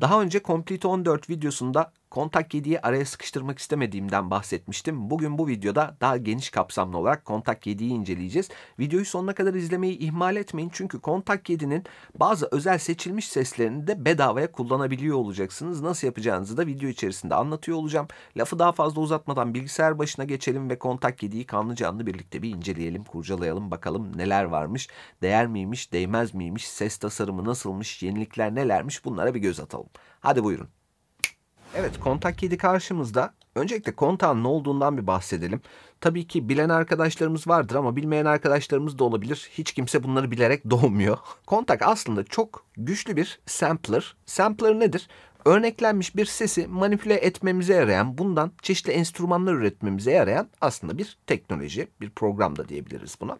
Daha önce Complete 14 videosunda kontak 7'yi araya sıkıştırmak istemediğimden bahsetmiştim. Bugün bu videoda daha geniş kapsamlı olarak kontak 7'yi inceleyeceğiz. Videoyu sonuna kadar izlemeyi ihmal etmeyin çünkü kontak 7'nin bazı özel seçilmiş seslerini de bedavaya kullanabiliyor olacaksınız. Nasıl yapacağınızı da video içerisinde anlatıyor olacağım. Lafı daha fazla uzatmadan bilgisayar başına geçelim ve kontak 7'yi kanlı canlı birlikte bir inceleyelim, kurcalayalım bakalım neler varmış, değer miymiş, değmez miymiş, ses tasarımı nasılmış, yenilikler nelermiş bunlara bir göz atalım. Hadi buyurun. Evet kontak yedi karşımızda. Öncelikle kontağın ne olduğundan bir bahsedelim. Tabii ki bilen arkadaşlarımız vardır ama bilmeyen arkadaşlarımız da olabilir. Hiç kimse bunları bilerek doğmuyor. Kontak aslında çok güçlü bir sampler. Sampler nedir? Örneklenmiş bir sesi manipüle etmemize yarayan, bundan çeşitli enstrümanlar üretmemize yarayan aslında bir teknoloji, bir program da diyebiliriz buna.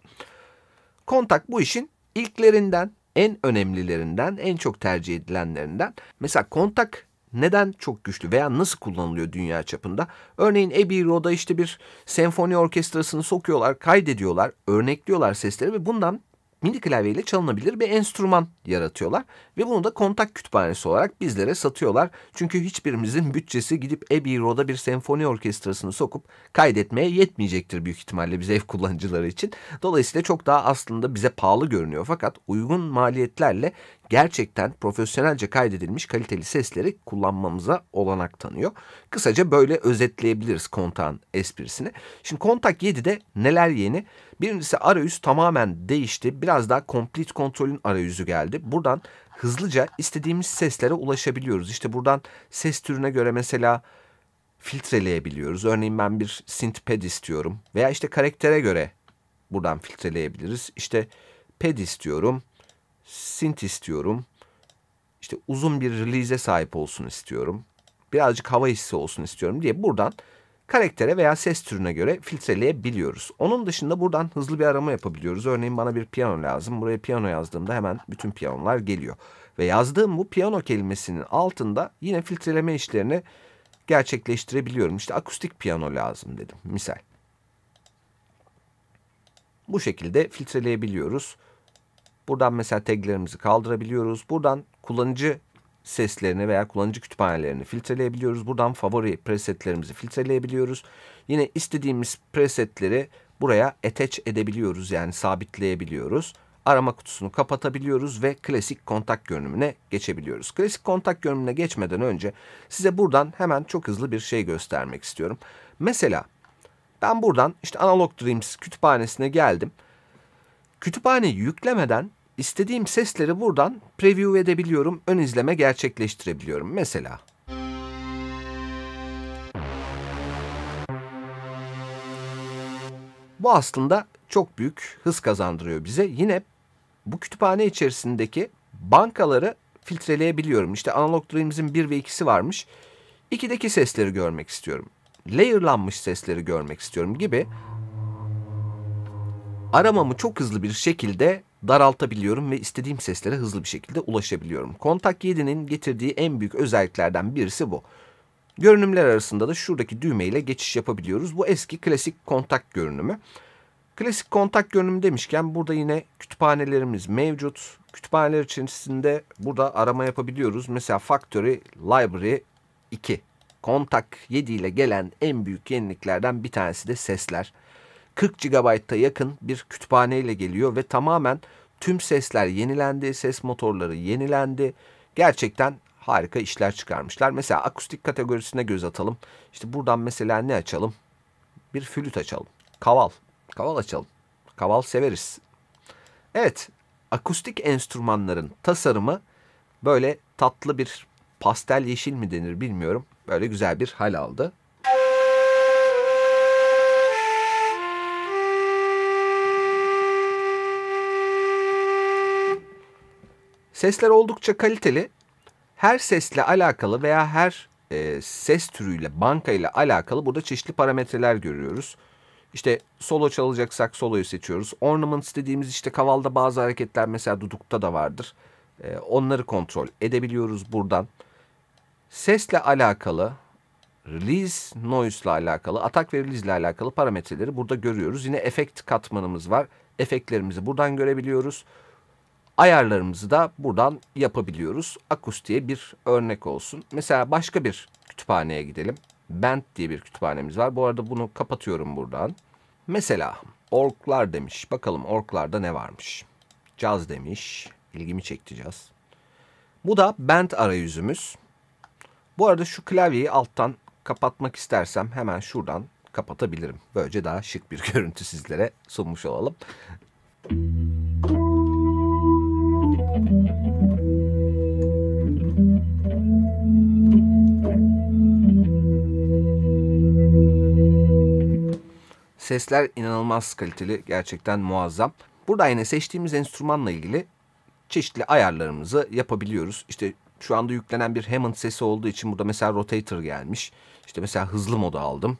Kontak bu işin ilklerinden, en önemlilerinden, en çok tercih edilenlerinden. Mesela kontak neden çok güçlü veya nasıl kullanılıyor dünya çapında? Örneğin Abbey Road'a işte bir senfoni orkestrasını sokuyorlar, kaydediyorlar, örnekliyorlar sesleri ve bundan mini klavyeyle çalınabilir bir enstrüman yaratıyorlar. Ve bunu da kontak kütüphanesi olarak bizlere satıyorlar. Çünkü hiçbirimizin bütçesi gidip Abbey Road'a bir senfoni orkestrasını sokup kaydetmeye yetmeyecektir büyük ihtimalle biz ev kullanıcıları için. Dolayısıyla çok daha aslında bize pahalı görünüyor. Fakat uygun maliyetlerle gerçekten profesyonelce kaydedilmiş kaliteli sesleri kullanmamıza olanak tanıyor. Kısaca böyle özetleyebiliriz kontağın esprisini. Şimdi kontak 7'de neler yeni? Birincisi arayüz tamamen değişti. Biraz daha complete kontrolün arayüzü geldi. Buradan hızlıca istediğimiz seslere ulaşabiliyoruz. İşte buradan ses türüne göre mesela filtreleyebiliyoruz. Örneğin ben bir synth pad istiyorum. Veya işte karaktere göre buradan filtreleyebiliriz. İşte pad istiyorum synth istiyorum. İşte uzun bir release'e sahip olsun istiyorum. Birazcık hava hissi olsun istiyorum diye buradan karaktere veya ses türüne göre filtreleyebiliyoruz. Onun dışında buradan hızlı bir arama yapabiliyoruz. Örneğin bana bir piyano lazım. Buraya piyano yazdığımda hemen bütün piyanolar geliyor. Ve yazdığım bu piyano kelimesinin altında yine filtreleme işlerini gerçekleştirebiliyorum. İşte akustik piyano lazım dedim misal. Bu şekilde filtreleyebiliyoruz. Buradan mesela taglerimizi kaldırabiliyoruz. Buradan kullanıcı seslerini veya kullanıcı kütüphanelerini filtreleyebiliyoruz. Buradan favori presetlerimizi filtreleyebiliyoruz. Yine istediğimiz presetleri buraya attach edebiliyoruz yani sabitleyebiliyoruz. Arama kutusunu kapatabiliyoruz ve klasik kontak görünümüne geçebiliyoruz. Klasik kontak görünümüne geçmeden önce size buradan hemen çok hızlı bir şey göstermek istiyorum. Mesela ben buradan işte Analog Dreams kütüphanesine geldim. Kütüphane yüklemeden istediğim sesleri buradan preview edebiliyorum, ön izleme gerçekleştirebiliyorum. Mesela Bu aslında çok büyük hız kazandırıyor bize. Yine bu kütüphane içerisindeki bankaları filtreleyebiliyorum. İşte Analog Dreams'in 1 ve 2'si varmış. 2'deki sesleri görmek istiyorum. Layer'lanmış sesleri görmek istiyorum gibi aramamı çok hızlı bir şekilde daraltabiliyorum ve istediğim seslere hızlı bir şekilde ulaşabiliyorum. Kontak 7'nin getirdiği en büyük özelliklerden birisi bu. Görünümler arasında da şuradaki düğme ile geçiş yapabiliyoruz. Bu eski klasik kontak görünümü. Klasik kontak görünümü demişken burada yine kütüphanelerimiz mevcut. Kütüphaneler içerisinde burada arama yapabiliyoruz. Mesela Factory Library 2. Kontak 7 ile gelen en büyük yeniliklerden bir tanesi de sesler. 40 GB'a yakın bir kütüphaneyle geliyor ve tamamen tüm sesler yenilendi, ses motorları yenilendi. Gerçekten harika işler çıkarmışlar. Mesela akustik kategorisine göz atalım. İşte buradan mesela ne açalım? Bir flüt açalım. Kaval. Kaval açalım. Kaval severiz. Evet, akustik enstrümanların tasarımı böyle tatlı bir pastel yeşil mi denir bilmiyorum. Böyle güzel bir hal aldı. Sesler oldukça kaliteli. Her sesle alakalı veya her e, ses türüyle, banka ile alakalı burada çeşitli parametreler görüyoruz. İşte solo çalacaksak soloyu seçiyoruz. Ornaments dediğimiz işte kavalda bazı hareketler mesela dudukta da vardır. E, onları kontrol edebiliyoruz buradan. Sesle alakalı, release noise ile alakalı, atak ve release ile alakalı parametreleri burada görüyoruz. Yine efekt katmanımız var. Efektlerimizi buradan görebiliyoruz ayarlarımızı da buradan yapabiliyoruz. Akustiğe bir örnek olsun. Mesela başka bir kütüphaneye gidelim. Band diye bir kütüphanemiz var. Bu arada bunu kapatıyorum buradan. Mesela orklar demiş. Bakalım orklarda ne varmış. Caz demiş. İlgimi çekti caz. Bu da band arayüzümüz. Bu arada şu klavyeyi alttan kapatmak istersem hemen şuradan kapatabilirim. Böylece daha şık bir görüntü sizlere sunmuş olalım. Sesler inanılmaz kaliteli. Gerçekten muazzam. Burada yine seçtiğimiz enstrümanla ilgili çeşitli ayarlarımızı yapabiliyoruz. İşte şu anda yüklenen bir Hammond sesi olduğu için burada mesela rotator gelmiş. İşte mesela hızlı moda aldım.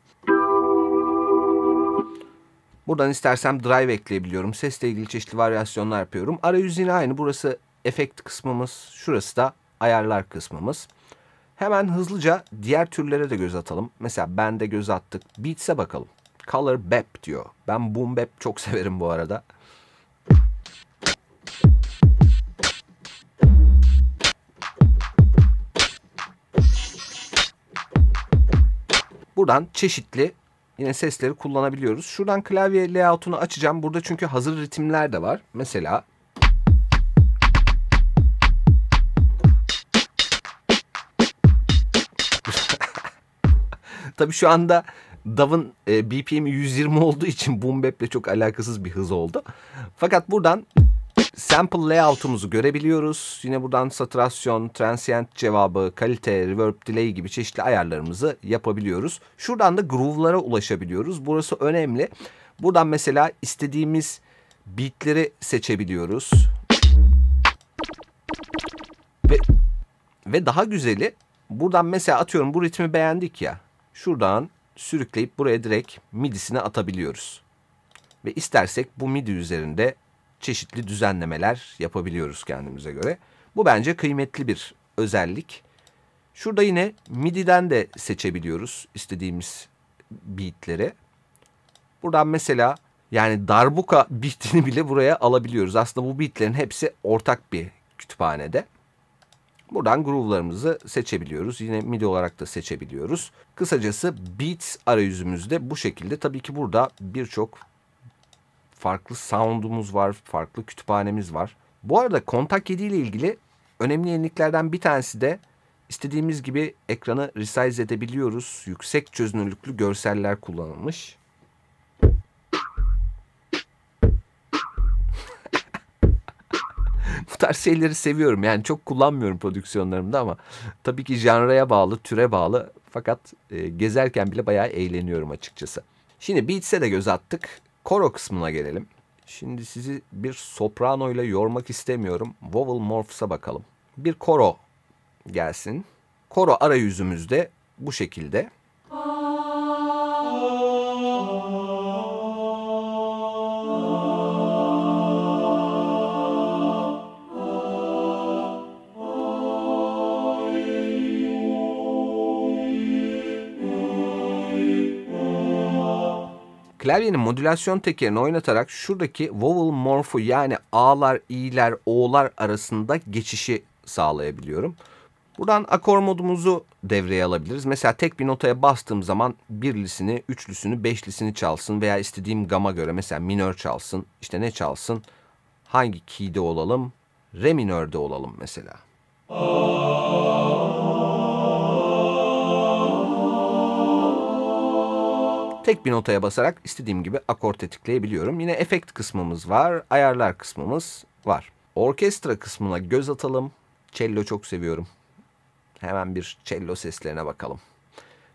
Buradan istersem drive ekleyebiliyorum. Sesle ilgili çeşitli varyasyonlar yapıyorum. Arayüz yine aynı. Burası efekt kısmımız. Şurası da ayarlar kısmımız. Hemen hızlıca diğer türlere de göz atalım. Mesela bende göz attık. Beats'e bakalım. Color Bap diyor. Ben Boom Bap çok severim bu arada. Buradan çeşitli yine sesleri kullanabiliyoruz. Şuradan klavye layout'unu açacağım. Burada çünkü hazır ritimler de var. Mesela Tabii şu anda DAV'ın e, BPM'i 120 olduğu için boom bap'le çok alakasız bir hız oldu. Fakat buradan sample layout'umuzu görebiliyoruz. Yine buradan saturasyon, transient cevabı, kalite, reverb, delay gibi çeşitli ayarlarımızı yapabiliyoruz. Şuradan da groove'lara ulaşabiliyoruz. Burası önemli. Buradan mesela istediğimiz beatleri seçebiliyoruz. Ve, ve daha güzeli buradan mesela atıyorum bu ritmi beğendik ya. Şuradan sürükleyip buraya direkt midisine atabiliyoruz. Ve istersek bu midi üzerinde çeşitli düzenlemeler yapabiliyoruz kendimize göre. Bu bence kıymetli bir özellik. Şurada yine mididen de seçebiliyoruz istediğimiz beatleri. Buradan mesela yani darbuka beatini bile buraya alabiliyoruz. Aslında bu beatlerin hepsi ortak bir kütüphanede. Buradan groove'larımızı seçebiliyoruz. Yine MIDI olarak da seçebiliyoruz. Kısacası Beats arayüzümüzde bu şekilde. Tabii ki burada birçok farklı sound'umuz var, farklı kütüphanemiz var. Bu arada kontak 7 ile ilgili önemli yeniliklerden bir tanesi de istediğimiz gibi ekranı resize edebiliyoruz. Yüksek çözünürlüklü görseller kullanılmış. tarz şeyleri seviyorum. Yani çok kullanmıyorum prodüksiyonlarımda ama tabii ki janraya bağlı, türe bağlı. Fakat e, gezerken bile bayağı eğleniyorum açıkçası. Şimdi Beats'e de göz attık. Koro kısmına gelelim. Şimdi sizi bir soprano ile yormak istemiyorum. Vowel Morphs'a bakalım. Bir koro gelsin. Koro arayüzümüzde bu şekilde. Klavyenin modülasyon tekerini oynatarak şuradaki vowel morfu yani A'lar, i'ler, O'lar arasında geçişi sağlayabiliyorum. Buradan akor modumuzu devreye alabiliriz. Mesela tek bir notaya bastığım zaman birlisini, üçlüsünü, beşlisini çalsın veya istediğim gama göre mesela minör çalsın. İşte ne çalsın? Hangi key'de olalım? Re minörde olalım mesela. Oh. Tek bir notaya basarak istediğim gibi akor tetikleyebiliyorum. Yine efekt kısmımız var, ayarlar kısmımız var. Orkestra kısmına göz atalım. Cello çok seviyorum. Hemen bir cello seslerine bakalım.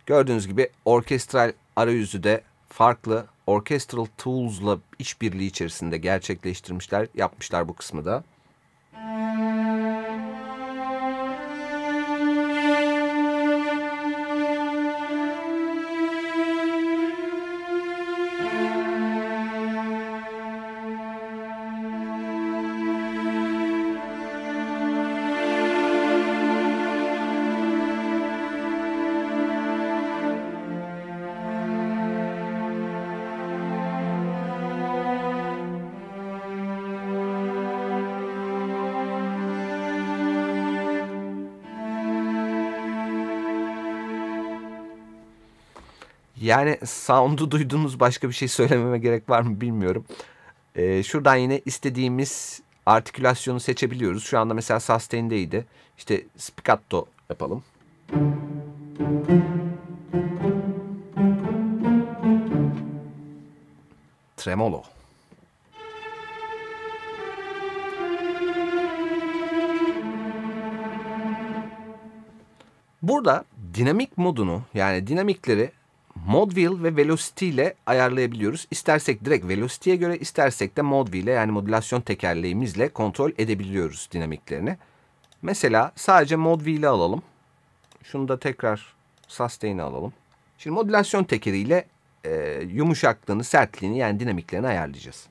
Gördüğünüz gibi orkestral arayüzü de farklı. orkestral Tools'la işbirliği içerisinde gerçekleştirmişler, yapmışlar bu kısmı da. Müzik Yani sound'u duydunuz başka bir şey söylememe gerek var mı bilmiyorum. Ee, şuradan yine istediğimiz artikülasyonu seçebiliyoruz. Şu anda mesela sustain'deydi. İşte spiccato yapalım. Tremolo. Burada dinamik modunu yani dinamikleri mod wheel ve velocity ile ayarlayabiliyoruz. İstersek direkt velocity'ye göre istersek de mod wheel ile yani modülasyon tekerleğimizle kontrol edebiliyoruz dinamiklerini. Mesela sadece mod wheel'i alalım. Şunu da tekrar sustain'i alalım. Şimdi modülasyon tekeriyle e, yumuşaklığını, sertliğini yani dinamiklerini ayarlayacağız.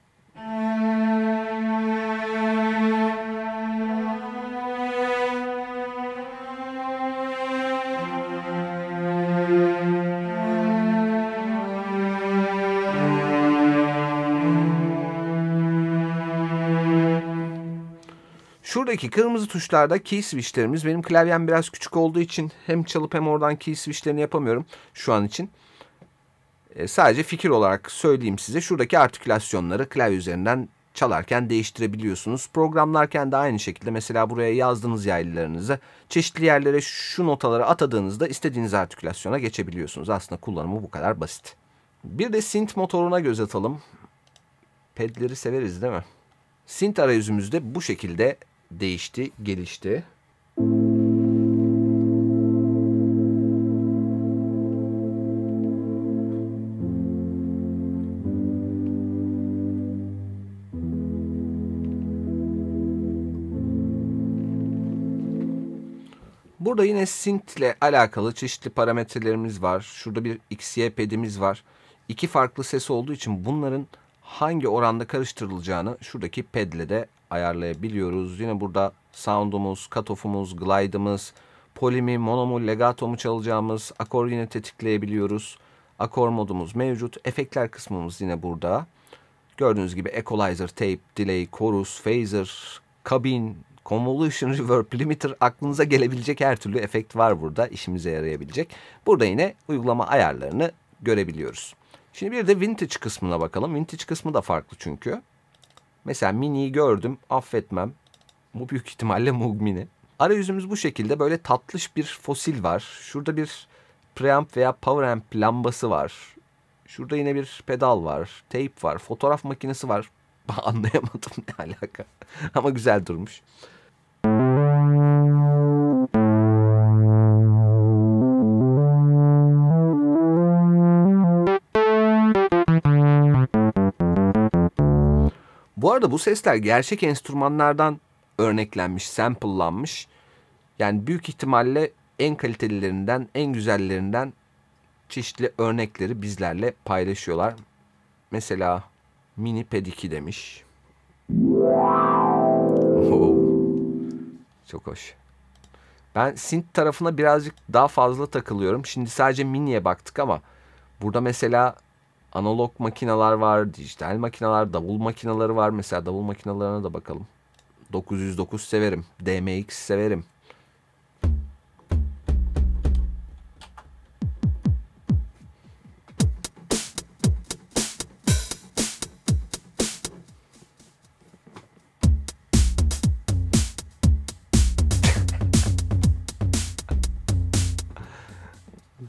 Diyor ki kırmızı tuşlarda key switchlerimiz. Benim klavyem biraz küçük olduğu için hem çalıp hem oradan key switchlerini yapamıyorum şu an için. E, sadece fikir olarak söyleyeyim size. Şuradaki artikülasyonları klavye üzerinden çalarken değiştirebiliyorsunuz. Programlarken de aynı şekilde mesela buraya yazdığınız yaylılarınızı çeşitli yerlere şu notaları atadığınızda istediğiniz artikülasyona geçebiliyorsunuz. Aslında kullanımı bu kadar basit. Bir de synth motoruna göz atalım. Pedleri severiz değil mi? Synth arayüzümüzde bu şekilde değişti, gelişti. Burada yine synth ile alakalı çeşitli parametrelerimiz var. Şurada bir XY pedimiz var. İki farklı ses olduğu için bunların hangi oranda karıştırılacağını şuradaki pedle de ayarlayabiliyoruz. Yine burada sound'umuz, cutoff'umuz, glide'ımız, polimi, monomu, legatomu çalacağımız akor yine tetikleyebiliyoruz. Akor modumuz mevcut. Efektler kısmımız yine burada. Gördüğünüz gibi equalizer, tape, delay, chorus, phaser, cabin, convolution, reverb, limiter aklınıza gelebilecek her türlü efekt var burada. işimize yarayabilecek. Burada yine uygulama ayarlarını görebiliyoruz. Şimdi bir de vintage kısmına bakalım. Vintage kısmı da farklı çünkü. Mesela Mini'yi gördüm affetmem. Bu büyük ihtimalle Mugmini. Arayüzümüz bu şekilde böyle tatlış bir fosil var. Şurada bir preamp veya power amp lambası var. Şurada yine bir pedal var. Tape var. Fotoğraf makinesi var. Anlayamadım ne alaka. Ama güzel durmuş. arada bu sesler gerçek enstrümanlardan örneklenmiş, sample'lanmış. Yani büyük ihtimalle en kalitelilerinden, en güzellerinden çeşitli örnekleri bizlerle paylaşıyorlar. Mesela mini pediki demiş. Oo, çok hoş. Ben synth tarafına birazcık daha fazla takılıyorum. Şimdi sadece miniye baktık ama burada mesela analog makineler var, dijital makineler, davul makineleri var. Mesela davul makinelerine de bakalım. 909 severim. DMX severim.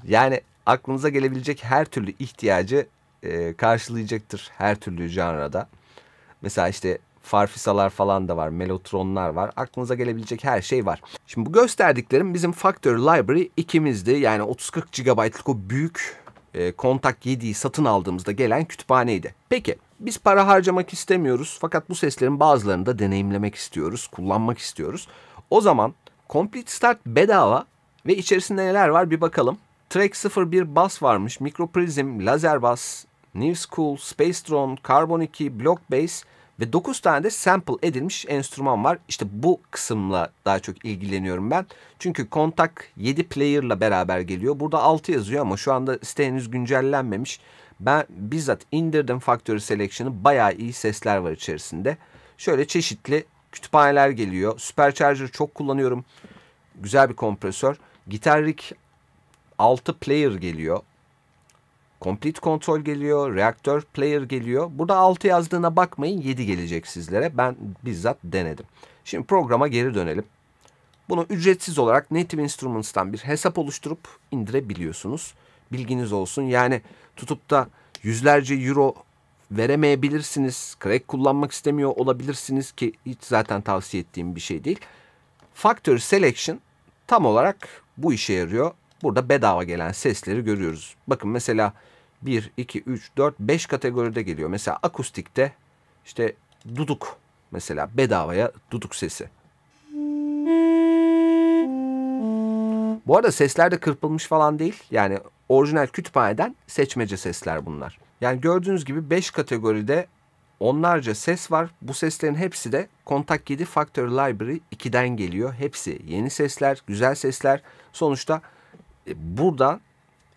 yani aklınıza gelebilecek her türlü ihtiyacı e, karşılayacaktır her türlü janrada. Mesela işte farfisalar falan da var, melotronlar var. Aklınıza gelebilecek her şey var. Şimdi bu gösterdiklerim bizim Factory Library 2'mizdi. Yani 30-40 GB'lık o büyük e, kontak 7'yi satın aldığımızda gelen kütüphaneydi. Peki biz para harcamak istemiyoruz fakat bu seslerin bazılarını da deneyimlemek istiyoruz, kullanmak istiyoruz. O zaman Complete Start bedava ve içerisinde neler var bir bakalım. Track 01 bas varmış, Microprism, laser bass. New School, Space Drone, Carbon 2, Block Bass ve 9 tane de sample edilmiş enstrüman var. İşte bu kısımla daha çok ilgileniyorum ben. Çünkü kontak 7 player'la beraber geliyor. Burada 6 yazıyor ama şu anda site henüz güncellenmemiş. Ben bizzat indirdim Factory Selection'ı. Bayağı iyi sesler var içerisinde. Şöyle çeşitli kütüphaneler geliyor. Supercharger çok kullanıyorum. Güzel bir kompresör. Gitarlik Rig 6 player geliyor. Complete Control geliyor, Reaktör Player geliyor. Burada 6 yazdığına bakmayın 7 gelecek sizlere. Ben bizzat denedim. Şimdi programa geri dönelim. Bunu ücretsiz olarak Native Instruments'tan bir hesap oluşturup indirebiliyorsunuz. Bilginiz olsun. Yani tutup da yüzlerce euro veremeyebilirsiniz. Crack kullanmak istemiyor olabilirsiniz ki hiç zaten tavsiye ettiğim bir şey değil. Factory Selection tam olarak bu işe yarıyor burada bedava gelen sesleri görüyoruz. Bakın mesela 1, 2, 3, 4, 5 kategoride geliyor. Mesela akustikte işte duduk mesela bedavaya duduk sesi. Bu arada sesler de kırpılmış falan değil. Yani orijinal kütüphaneden seçmece sesler bunlar. Yani gördüğünüz gibi 5 kategoride onlarca ses var. Bu seslerin hepsi de Kontak 7 Factory Library 2'den geliyor. Hepsi yeni sesler, güzel sesler. Sonuçta e, burada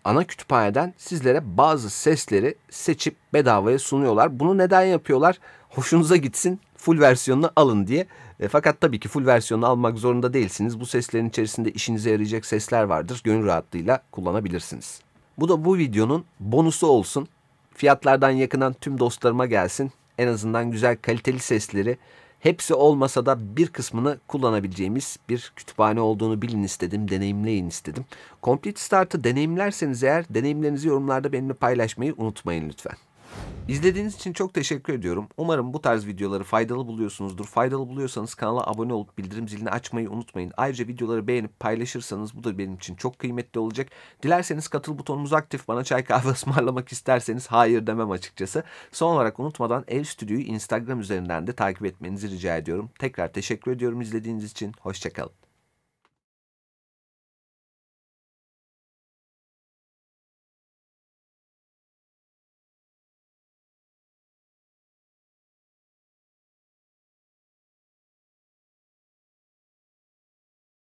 ana kütüphaneden sizlere bazı sesleri seçip bedavaya sunuyorlar. Bunu neden yapıyorlar? Hoşunuza gitsin full versiyonunu alın diye. E, fakat tabii ki full versiyonu almak zorunda değilsiniz. Bu seslerin içerisinde işinize yarayacak sesler vardır. Gönül rahatlığıyla kullanabilirsiniz. Bu da bu videonun bonusu olsun. Fiyatlardan yakınan tüm dostlarıma gelsin. En azından güzel kaliteli sesleri Hepsi olmasa da bir kısmını kullanabileceğimiz bir kütüphane olduğunu bilin istedim, deneyimleyin istedim. Complete Start'ı deneyimlerseniz eğer deneyimlerinizi yorumlarda benimle paylaşmayı unutmayın lütfen. İzlediğiniz için çok teşekkür ediyorum. Umarım bu tarz videoları faydalı buluyorsunuzdur. Faydalı buluyorsanız kanala abone olup bildirim zilini açmayı unutmayın. Ayrıca videoları beğenip paylaşırsanız bu da benim için çok kıymetli olacak. Dilerseniz katıl butonumuz aktif. Bana çay kahve ısmarlamak isterseniz hayır demem açıkçası. Son olarak unutmadan Ev Stüdyo'yu Instagram üzerinden de takip etmenizi rica ediyorum. Tekrar teşekkür ediyorum izlediğiniz için. Hoşçakalın.